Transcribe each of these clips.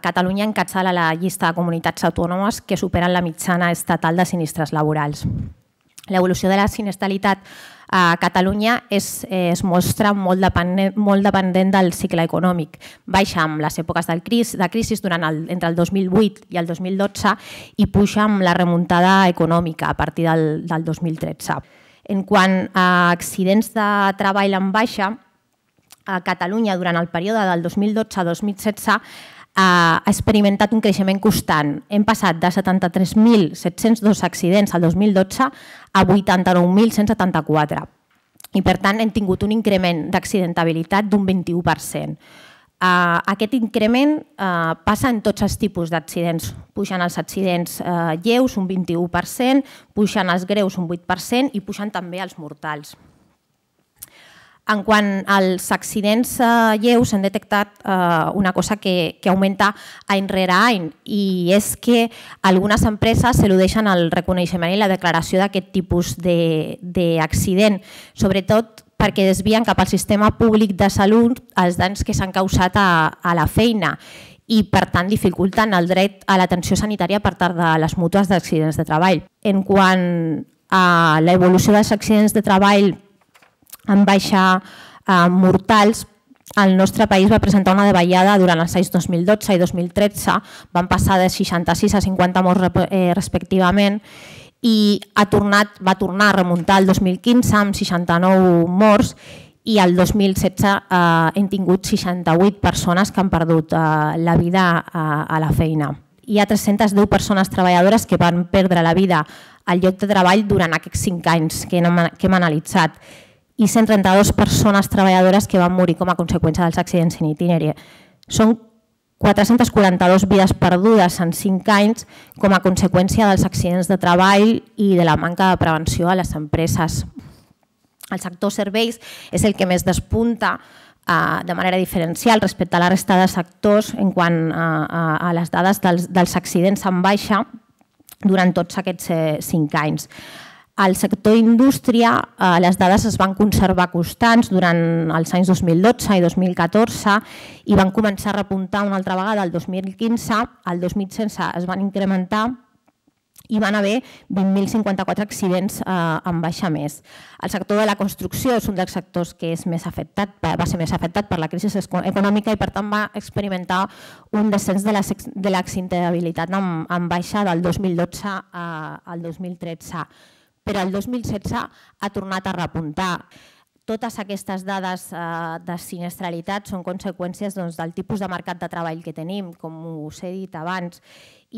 Catalunya encatçala la llista de comunitats autònomes que superen la mitjana estatal de sinistres laborals. L'evolució de la sinestalitat a Catalunya es, eh, es mostra molt dependent, molt dependent del cicle econòmic. Baixa amb les èpoques crisi, de crisi durant el, entre el 2008 i el 2012 i puja amb la remuntada econòmica a partir del, del 2013. En quant a accidents de treball en baixa, a Catalunya durant el període del 2012 a 2016 ha experimentat un creixement constant. Hem passat de 73.702 accidents al 2012 a 89.174. I, per tant, hem tingut un increment d'accidentabilitat d'un 21%. Uh, eh, aquest increment uh, passa en tots els tipus d'accidents. Puixen els accidents uh, lleus un 21%, puixen els greus un 8% i puixen també els mortals. En quant als accidents eh, lleus, s'han detectat eh, una cosa que, que augmenta any rere any i és que algunes empreses s'eludeixen al reconeixement i la declaració d'aquest tipus d'accident, sobretot perquè desvien cap al sistema públic de salut els danys que s'han causat a, la feina i, per tant, dificulten el dret a l'atenció sanitària per tard de les mútues d'accidents de treball. En quant a l'evolució dels accidents de treball en baixa eh, mortals, el nostre país va presentar una davallada durant els anys 2012 i 2013, van passar de 66 a 50 morts eh, respectivament, i ha tornat, va tornar a remuntar el 2015 amb 69 morts i el 2016 eh, hem tingut 68 persones que han perdut eh, la vida eh, a la feina. Hi ha 310 persones treballadores que van perdre la vida al lloc de treball durant aquests 5 anys que hem, que hem analitzat i 132 persones treballadores que van morir com a conseqüència dels accidents in itineri. Són 442 vides perdudes en 5 anys com a conseqüència dels accidents de treball i de la manca de prevenció a les empreses. El sector serveis és el que més despunta eh, de manera diferencial respecte a la resta de sectors en quant a, a, les dades dels, accidents en baixa durant tots aquests 5 eh, cinc anys. Al sector indústria, eh, les dades es van conservar constants durant els anys 2012 i 2014 i van començar a repuntar una altra vegada el 2015. El 2016 es van incrementar i van haver 20.054 accidents eh, en baixa més. El sector de la construcció és un dels sectors que és més afectat, va ser més afectat per la crisi econòmica i per tant va experimentar un descens de l'accidentabilitat en, baixa del 2012 eh, al 2013 però el 2016 ha tornat a repuntar. Totes aquestes dades eh, de sinistralitat són conseqüències doncs, del tipus de mercat de treball que tenim, com us he dit abans,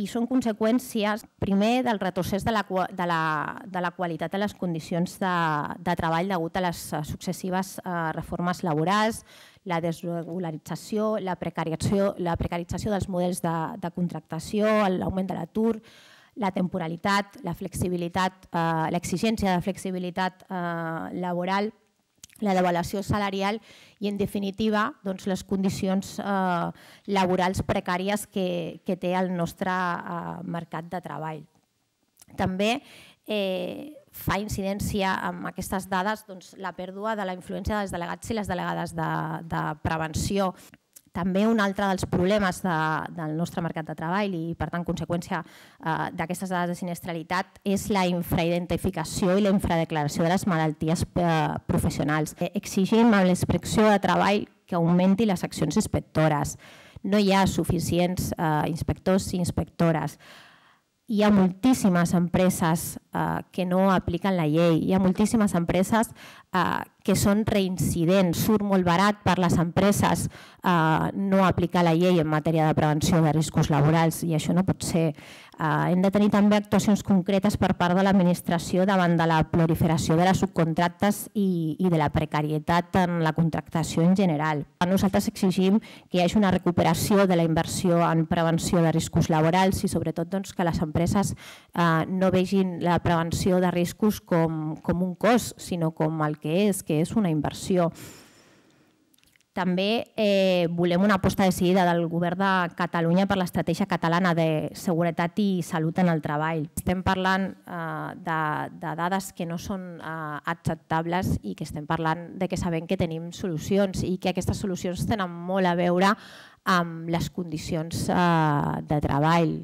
i són conseqüències, primer, del retrocés de la, de la, de la qualitat de les condicions de, de treball degut a les eh, successives eh, reformes laborals, la desregularització, la precarització, la precarització dels models de, de contractació, l'augment de l'atur, la temporalitat, la flexibilitat, eh, l'exigència de flexibilitat eh, laboral, la devaluació salarial i, en definitiva, doncs, les condicions eh, laborals precàries que, que té el nostre eh, mercat de treball. També eh, fa incidència amb aquestes dades doncs, la pèrdua de la influència dels delegats i les delegades de, de prevenció també un altre dels problemes de, del nostre mercat de treball i, per tant, conseqüència eh, d'aquestes dades de sinistralitat és la infraidentificació i la infradeclaració de les malalties eh, professionals. Eh, exigim a l'inspecció de treball que augmenti les accions inspectores. No hi ha suficients eh, inspectors i inspectores hi ha moltíssimes empreses eh, que no apliquen la llei, hi ha moltíssimes empreses eh, que són reincidents, surt molt barat per les empreses eh, no aplicar la llei en matèria de prevenció de riscos laborals i això no pot ser. Eh, hem de tenir també actuacions concretes per part de l'administració davant de la proliferació de les subcontractes i, i de la precarietat en la contractació en general. Nosaltres exigim que hi hagi una recuperació de la inversió en prevenció de riscos laborals i sobretot doncs, que les empreses eh, no vegin la prevenció de riscos com, com un cost, sinó com el que és, que és una inversió. També eh, volem una aposta decidida del govern de Catalunya per l'estratègia catalana de seguretat i salut en el treball. Estem parlant eh, de, de dades que no són eh, acceptables i que estem parlant de que sabem que tenim solucions i que aquestes solucions tenen molt a veure amb les condicions eh, de treball.